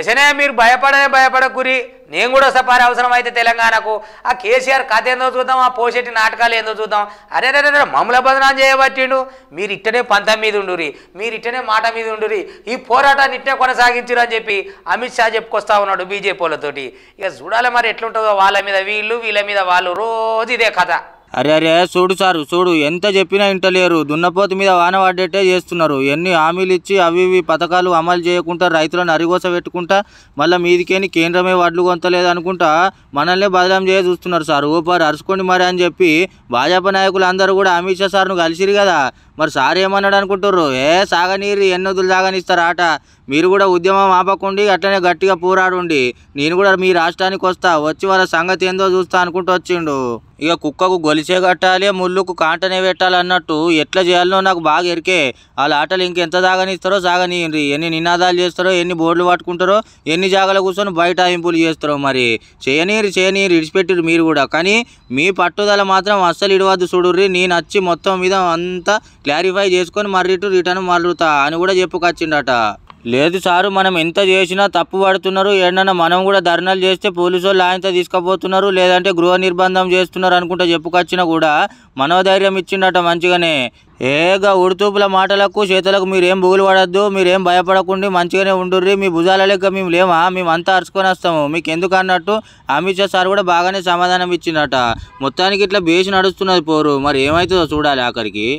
దశనే మీరు భయపడే భయపడకురి నేను కూడా సపారి అవసరం అయితే తెలంగాణకు ఆ కేసీఆర్ కథ ఏందో చూద్దాం ఆ పోషెట్టి నాటకాలు ఏందో చూద్దాం అరే రే రే మమ్మల బదనాం చేయబట్టిండు మీరు ఇట్టనే పంతం మీద ఉండురి మీరు ఇట్టనే మాట మీద ఉండురి ఈ పోరాటాన్ని ఇట్టే కొనసాగించరు అని చెప్పి అమిత్ షా చెప్పుకొస్తా ఉన్నాడు బీజేపీలతోటి ఇక చూడాలి మరి ఎట్లుంటుందో వాళ్ళ మీద వీళ్ళు వీళ్ళ మీద వాళ్ళు రోజు ఇదే కథ అరే అరే చూడు సారు చూడు ఎంత చెప్పినా ఇంటలేరు దున్నపోతు మీద వాన పడ్డట్టే చేస్తున్నారు ఎన్ని హామీలు ఇచ్చి అవి ఇవి పథకాలు అమలు చేయకుండా రైతులను అరిగోస పెట్టుకుంటా మళ్ళీ మీదికేని కేంద్రమే వడ్లు కొంతలేదు అనుకుంటా మనల్నే బదలాం చేయ చూస్తున్నారు సార్ ఓపారు అరుచుకోండి మరి అని చెప్పి భాజపా నాయకులు అందరూ కూడా అమిత్ షా సార్ను కలిసిరు కదా మరి సార్ ఏమన్నాడు అనుకుంటుర్రు ఏ సాగనీరు ఎన్నదులు సాగనిస్తారు ఆట మీరు కూడా ఉద్యమం ఆపకుండి అట్లనే గట్టిగా పోరాడుండి నేను కూడా మీ రాష్ట్రానికి వస్తా వచ్చి వాళ్ళ సంగతి ఏందో చూస్తా అనుకుంటూ వచ్చిండు ఇక కుక్కకు గొలిసే కట్టాలి ముళ్ళుకు కాంటనే పెట్టాలి అన్నట్టు ఎట్లా చేయాలనో నాకు బాగా ఎరికే వాళ్ళ ఆటలు ఇంకెంత సాగనిస్తారో సాగనీయండి ఎన్ని నినాదాలు చేస్తారో ఎన్ని బోర్డులు పట్టుకుంటారో ఎన్ని జాగాలు కూర్చొని బయట ఇంపులు చేస్తారో మరి చేయనీరు చేయనీరు ఇడిచిపెట్టిరు మీరు కూడా కానీ మీ పట్టుదల మాత్రం అస్సలు ఇడవద్దు చూడుర్రి నేను వచ్చి మొత్తం మీద అంతా క్లారిఫై చేసుకొని మర్రి రిటర్న్ మర్రుతా అని కూడా చెప్పుకొచ్చిండట లేదు సారు మనం ఎంత చేసినా తప్పు పడుతున్నారు ఏంటన్నా మనం కూడా ధర్నాలు చేస్తే పోలీసు వాళ్ళు ఆయనతో తీసుకుపోతున్నారు లేదంటే గృహ నిర్బంధం చేస్తున్నారు అనుకుంటే చెప్పుకొచ్చినా కూడా మనోధైర్యం ఇచ్చిండట మంచిగానే ఏగ ఉడుతూపుల మాటలకు చేతులకు మీరేం భూగులు పడద్దు మీరేం భయపడకుండా మంచిగానే ఉండుర్రి మీ భుజాల లెక్క మేము లేమా మేమంతా అరుచుకొని వస్తాము మీకు ఎందుకు అన్నట్టు అమిత్ షా సార్ కూడా బాగానే సమాధానం ఇచ్చిండట మొత్తానికి ఇట్లా బేసి నడుస్తున్నది పోరు మరి ఏమవుతుందో చూడాలి ఆఖరికి